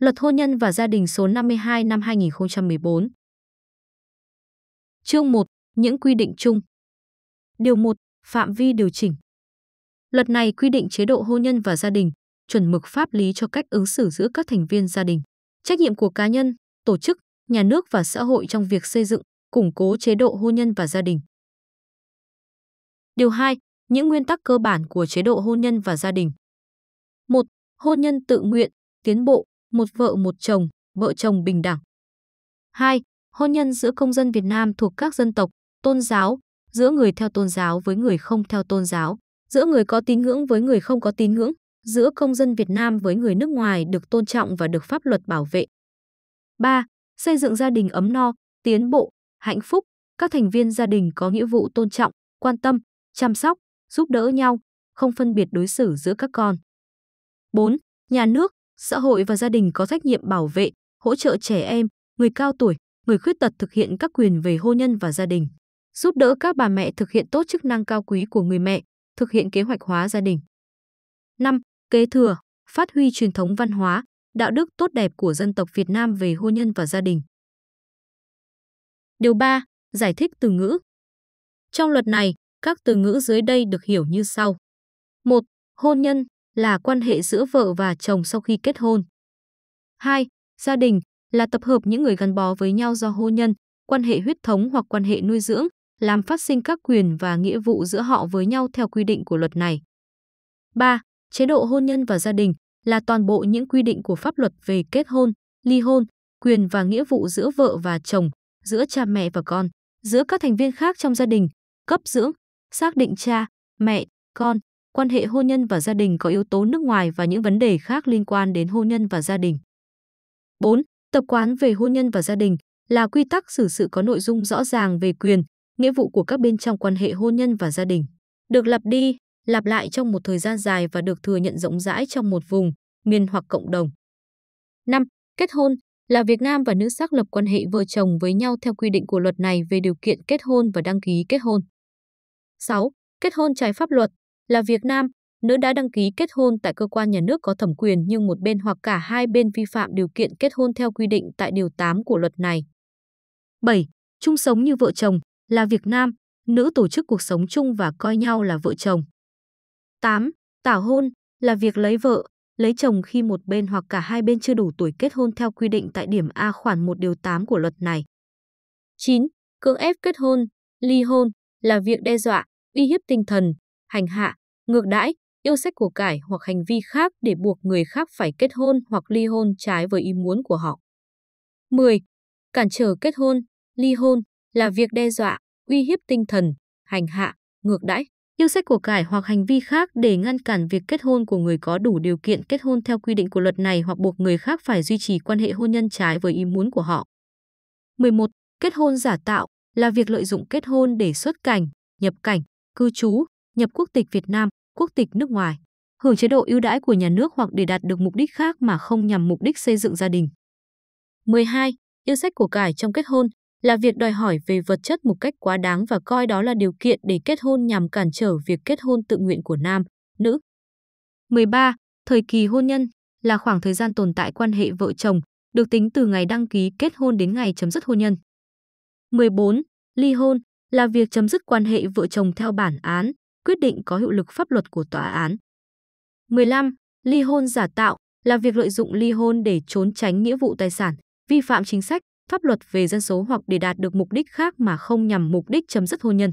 Luật hôn nhân và gia đình số 52 năm 2014. Chương 1. Những quy định chung. Điều 1. Phạm vi điều chỉnh. Luật này quy định chế độ hôn nhân và gia đình, chuẩn mực pháp lý cho cách ứng xử giữa các thành viên gia đình, trách nhiệm của cá nhân, tổ chức, nhà nước và xã hội trong việc xây dựng, củng cố chế độ hôn nhân và gia đình. Điều 2. Những nguyên tắc cơ bản của chế độ hôn nhân và gia đình. 1. Hôn nhân tự nguyện, tiến bộ, một vợ một chồng, vợ chồng bình đẳng. 2. Hôn nhân giữa công dân Việt Nam thuộc các dân tộc, tôn giáo, giữa người theo tôn giáo với người không theo tôn giáo, giữa người có tín ngưỡng với người không có tín ngưỡng, giữa công dân Việt Nam với người nước ngoài được tôn trọng và được pháp luật bảo vệ. 3. Xây dựng gia đình ấm no, tiến bộ, hạnh phúc, các thành viên gia đình có nghĩa vụ tôn trọng, quan tâm, chăm sóc, giúp đỡ nhau, không phân biệt đối xử giữa các con. 4. Nhà nước, xã hội và gia đình có trách nhiệm bảo vệ, hỗ trợ trẻ em, người cao tuổi, người khuyết tật thực hiện các quyền về hôn nhân và gia đình, giúp đỡ các bà mẹ thực hiện tốt chức năng cao quý của người mẹ, thực hiện kế hoạch hóa gia đình. 5. Kế thừa, phát huy truyền thống văn hóa, đạo đức tốt đẹp của dân tộc Việt Nam về hôn nhân và gia đình. Điều 3. Giải thích từ ngữ. Trong luật này, các từ ngữ dưới đây được hiểu như sau. 1. Hôn nhân là quan hệ giữa vợ và chồng sau khi kết hôn. 2. Gia đình là tập hợp những người gắn bó với nhau do hôn nhân, quan hệ huyết thống hoặc quan hệ nuôi dưỡng, làm phát sinh các quyền và nghĩa vụ giữa họ với nhau theo quy định của luật này. 3. Chế độ hôn nhân và gia đình là toàn bộ những quy định của pháp luật về kết hôn, ly hôn, quyền và nghĩa vụ giữa vợ và chồng, giữa cha mẹ và con, giữa các thành viên khác trong gia đình, cấp dưỡng, xác định cha, mẹ, con, quan hệ hôn nhân và gia đình có yếu tố nước ngoài và những vấn đề khác liên quan đến hôn nhân và gia đình. 4. Tập quán về hôn nhân và gia đình là quy tắc xử sự có nội dung rõ ràng về quyền, nghĩa vụ của các bên trong quan hệ hôn nhân và gia đình, được lặp đi, lặp lại trong một thời gian dài và được thừa nhận rộng rãi trong một vùng, miền hoặc cộng đồng. 5. Kết hôn là việc Nam và nữ xác lập quan hệ vợ chồng với nhau theo quy định của luật này về điều kiện kết hôn và đăng ký kết hôn. 6. Kết hôn trái pháp luật là Việt Nam, nữ đã đăng ký kết hôn tại cơ quan nhà nước có thẩm quyền nhưng một bên hoặc cả hai bên vi phạm điều kiện kết hôn theo quy định tại Điều 8 của luật này. 7. Chung sống như vợ chồng là Việt Nam, nữ tổ chức cuộc sống chung và coi nhau là vợ chồng. 8. tảo hôn là việc lấy vợ, lấy chồng khi một bên hoặc cả hai bên chưa đủ tuổi kết hôn theo quy định tại điểm A khoản 1 điều 8 của luật này. 9. Cưỡng ép kết hôn, ly hôn là việc đe dọa, uy hiếp tinh thần, hành hạ, ngược đãi, yêu sách của cải hoặc hành vi khác để buộc người khác phải kết hôn hoặc ly hôn trái với ý muốn của họ. 10. Cản trở kết hôn, ly hôn là việc đe dọa, uy hiếp tinh thần, hành hạ, ngược đãi, yêu sách của cải hoặc hành vi khác để ngăn cản việc kết hôn của người có đủ điều kiện kết hôn theo quy định của luật này hoặc buộc người khác phải duy trì quan hệ hôn nhân trái với ý muốn của họ. 11. Kết hôn giả tạo là việc lợi dụng kết hôn để xuất cảnh, nhập cảnh, cư trú, nhập quốc tịch Việt Nam quốc tịch nước ngoài, hưởng chế độ ưu đãi của nhà nước hoặc để đạt được mục đích khác mà không nhằm mục đích xây dựng gia đình. 12. Yêu sách của cải trong kết hôn là việc đòi hỏi về vật chất một cách quá đáng và coi đó là điều kiện để kết hôn nhằm cản trở việc kết hôn tự nguyện của nam, nữ. 13. Thời kỳ hôn nhân là khoảng thời gian tồn tại quan hệ vợ chồng, được tính từ ngày đăng ký kết hôn đến ngày chấm dứt hôn nhân. 14. Ly hôn là việc chấm dứt quan hệ vợ chồng theo bản án, quyết định có hiệu lực pháp luật của tòa án. 15. Ly hôn giả tạo là việc lợi dụng ly hôn để trốn tránh nghĩa vụ tài sản, vi phạm chính sách, pháp luật về dân số hoặc để đạt được mục đích khác mà không nhằm mục đích chấm dứt hôn nhân.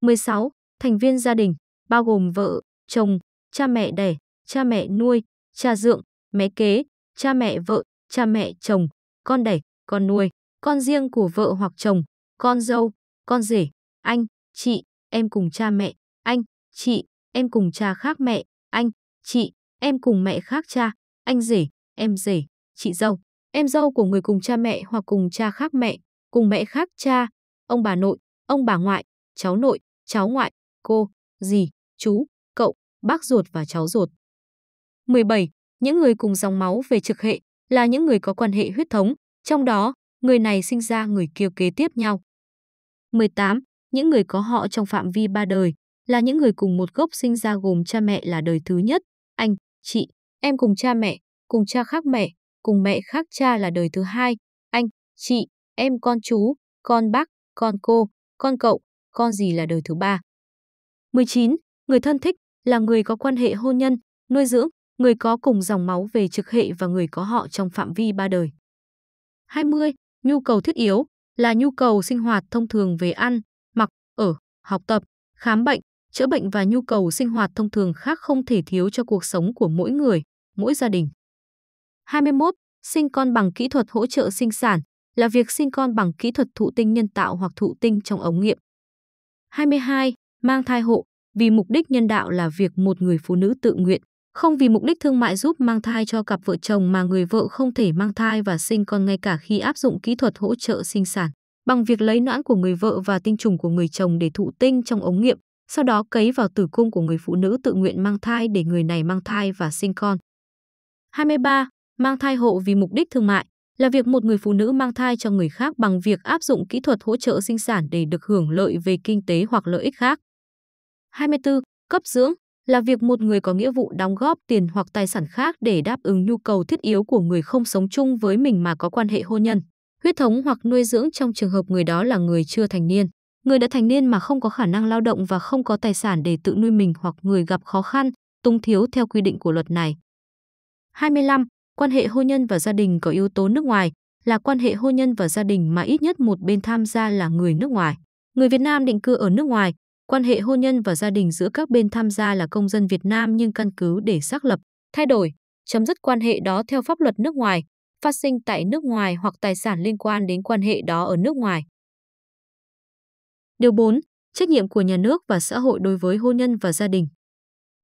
16. Thành viên gia đình bao gồm vợ, chồng, cha mẹ đẻ, cha mẹ nuôi, cha dượng, mẹ kế, cha mẹ vợ, cha mẹ chồng, con đẻ, con nuôi, con riêng của vợ hoặc chồng, con dâu, con rể, anh, chị, em cùng cha mẹ, anh, chị, em cùng cha khác mẹ, anh, chị, em cùng mẹ khác cha, anh rể, em rể, chị dâu, em dâu của người cùng cha mẹ hoặc cùng cha khác mẹ, cùng mẹ khác cha, ông bà nội, ông bà ngoại, cháu nội, cháu ngoại, cô, dì, chú, cậu, bác ruột và cháu ruột. 17. Những người cùng dòng máu về trực hệ là những người có quan hệ huyết thống, trong đó, người này sinh ra người kia kế tiếp nhau. 18. Những người có họ trong phạm vi ba đời, là những người cùng một gốc sinh ra gồm cha mẹ là đời thứ nhất, anh, chị, em cùng cha mẹ, cùng cha khác mẹ, cùng mẹ khác cha là đời thứ hai, anh, chị, em con chú, con bác, con cô, con cậu, con gì là đời thứ ba. 19. Người thân thích là người có quan hệ hôn nhân, nuôi dưỡng, người có cùng dòng máu về trực hệ và người có họ trong phạm vi ba đời. 20. Nhu cầu thiết yếu là nhu cầu sinh hoạt thông thường về ăn, mặc, ở, học tập, khám bệnh, chữa bệnh và nhu cầu sinh hoạt thông thường khác không thể thiếu cho cuộc sống của mỗi người, mỗi gia đình. 21. Sinh con bằng kỹ thuật hỗ trợ sinh sản là việc sinh con bằng kỹ thuật thụ tinh nhân tạo hoặc thụ tinh trong ống nghiệm. 22. Mang thai hộ vì mục đích nhân đạo là việc một người phụ nữ tự nguyện, không vì mục đích thương mại giúp mang thai cho cặp vợ chồng mà người vợ không thể mang thai và sinh con ngay cả khi áp dụng kỹ thuật hỗ trợ sinh sản bằng việc lấy noãn của người vợ và tinh trùng của người chồng để thụ tinh trong ống nghiệm sau đó cấy vào tử cung của người phụ nữ tự nguyện mang thai để người này mang thai và sinh con. 23. Mang thai hộ vì mục đích thương mại là việc một người phụ nữ mang thai cho người khác bằng việc áp dụng kỹ thuật hỗ trợ sinh sản để được hưởng lợi về kinh tế hoặc lợi ích khác. 24. Cấp dưỡng là việc một người có nghĩa vụ đóng góp tiền hoặc tài sản khác để đáp ứng nhu cầu thiết yếu của người không sống chung với mình mà có quan hệ hôn nhân, huyết thống hoặc nuôi dưỡng trong trường hợp người đó là người chưa thành niên người đã thành niên mà không có khả năng lao động và không có tài sản để tự nuôi mình hoặc người gặp khó khăn, túng thiếu theo quy định của luật này. 25. Quan hệ hôn nhân và gia đình có yếu tố nước ngoài là quan hệ hôn nhân và gia đình mà ít nhất một bên tham gia là người nước ngoài. Người Việt Nam định cư ở nước ngoài, quan hệ hôn nhân và gia đình giữa các bên tham gia là công dân Việt Nam nhưng căn cứ để xác lập, thay đổi, chấm dứt quan hệ đó theo pháp luật nước ngoài, phát sinh tại nước ngoài hoặc tài sản liên quan đến quan hệ đó ở nước ngoài. Điều 4. Trách nhiệm của nhà nước và xã hội đối với hôn nhân và gia đình.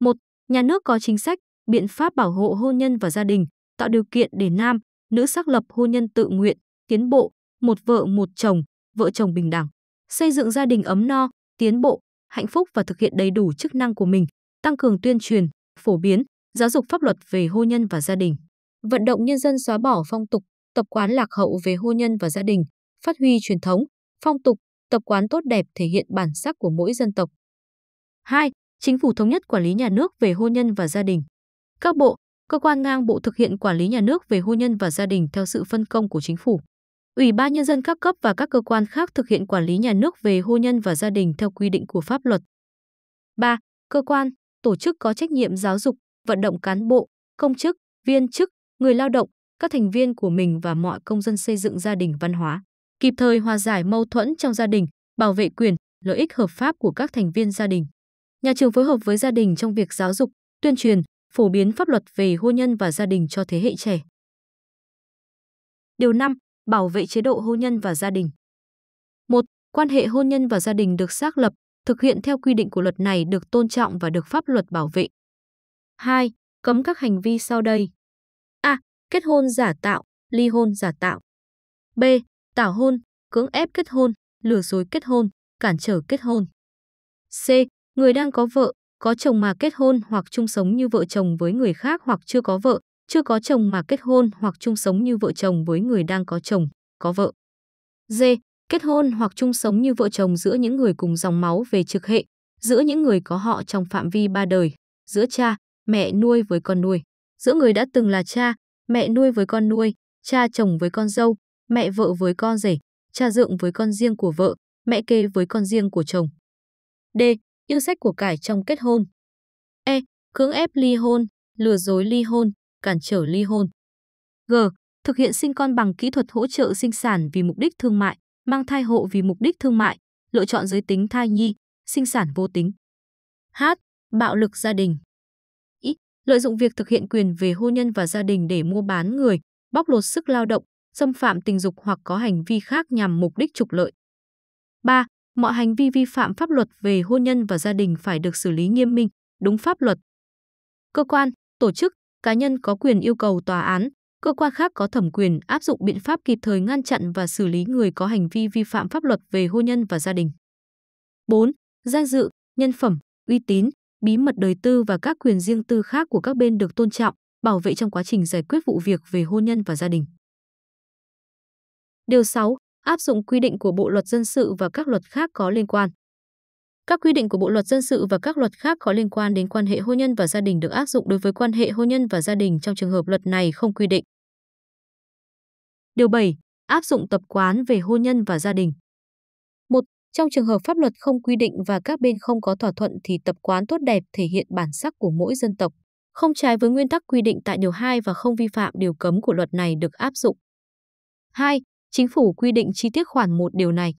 1. Nhà nước có chính sách, biện pháp bảo hộ hôn nhân và gia đình, tạo điều kiện để nam, nữ xác lập hôn nhân tự nguyện, tiến bộ, một vợ một chồng, vợ chồng bình đẳng, xây dựng gia đình ấm no, tiến bộ, hạnh phúc và thực hiện đầy đủ chức năng của mình, tăng cường tuyên truyền, phổ biến, giáo dục pháp luật về hôn nhân và gia đình, vận động nhân dân xóa bỏ phong tục, tập quán lạc hậu về hôn nhân và gia đình, phát huy truyền thống, phong tục, tập quán tốt đẹp thể hiện bản sắc của mỗi dân tộc. 2. Chính phủ thống nhất quản lý nhà nước về hôn nhân và gia đình. Các bộ, cơ quan ngang bộ thực hiện quản lý nhà nước về hôn nhân và gia đình theo sự phân công của chính phủ. Ủy ban nhân dân các cấp và các cơ quan khác thực hiện quản lý nhà nước về hôn nhân và gia đình theo quy định của pháp luật. 3. Cơ quan, tổ chức có trách nhiệm giáo dục, vận động cán bộ, công chức, viên chức, người lao động, các thành viên của mình và mọi công dân xây dựng gia đình văn hóa kịp thời hòa giải mâu thuẫn trong gia đình, bảo vệ quyền, lợi ích hợp pháp của các thành viên gia đình. Nhà trường phối hợp với gia đình trong việc giáo dục, tuyên truyền, phổ biến pháp luật về hôn nhân và gia đình cho thế hệ trẻ. Điều 5. Bảo vệ chế độ hôn nhân và gia đình. 1. Quan hệ hôn nhân và gia đình được xác lập, thực hiện theo quy định của luật này được tôn trọng và được pháp luật bảo vệ. 2. Cấm các hành vi sau đây. A. Kết hôn giả tạo, ly hôn giả tạo. B tảo hôn, cưỡng ép kết hôn, lừa dối kết hôn, cản trở kết hôn. C. Người đang có vợ, có chồng mà kết hôn hoặc chung sống như vợ chồng với người khác hoặc chưa có vợ, chưa có chồng mà kết hôn hoặc chung sống như vợ chồng với người đang có chồng, có vợ. D. Kết hôn hoặc chung sống như vợ chồng giữa những người cùng dòng máu về trực hệ, giữa những người có họ trong phạm vi ba đời, giữa cha, mẹ nuôi với con nuôi, giữa người đã từng là cha, mẹ nuôi với con nuôi, cha chồng với con dâu, mẹ vợ với con rể, cha dượng với con riêng của vợ, mẹ kế với con riêng của chồng. D. Yêu sách của cải trong kết hôn. E. Cưỡng ép ly hôn, lừa dối ly hôn, cản trở ly hôn. G. Thực hiện sinh con bằng kỹ thuật hỗ trợ sinh sản vì mục đích thương mại, mang thai hộ vì mục đích thương mại, lựa chọn giới tính thai nhi, sinh sản vô tính. H. Bạo lực gia đình. I. Lợi dụng việc thực hiện quyền về hôn nhân và gia đình để mua bán người, bóc lột sức lao động, xâm phạm tình dục hoặc có hành vi khác nhằm mục đích trục lợi. 3. Mọi hành vi vi phạm pháp luật về hôn nhân và gia đình phải được xử lý nghiêm minh, đúng pháp luật. Cơ quan, tổ chức, cá nhân có quyền yêu cầu tòa án, cơ quan khác có thẩm quyền áp dụng biện pháp kịp thời ngăn chặn và xử lý người có hành vi vi phạm pháp luật về hôn nhân và gia đình. 4. Danh dự, nhân phẩm, uy tín, bí mật đời tư và các quyền riêng tư khác của các bên được tôn trọng, bảo vệ trong quá trình giải quyết vụ việc về hôn nhân và gia đình. Điều 6. Áp dụng quy định của Bộ Luật Dân sự và các luật khác có liên quan. Các quy định của Bộ Luật Dân sự và các luật khác có liên quan đến quan hệ hôn nhân và gia đình được áp dụng đối với quan hệ hôn nhân và gia đình trong trường hợp luật này không quy định. Điều 7. Áp dụng tập quán về hôn nhân và gia đình. 1. Trong trường hợp pháp luật không quy định và các bên không có thỏa thuận thì tập quán tốt đẹp thể hiện bản sắc của mỗi dân tộc, không trái với nguyên tắc quy định tại điều 2 và không vi phạm điều cấm của luật này được áp dụng. 2. Chính phủ quy định chi tiết khoản 1 điều này.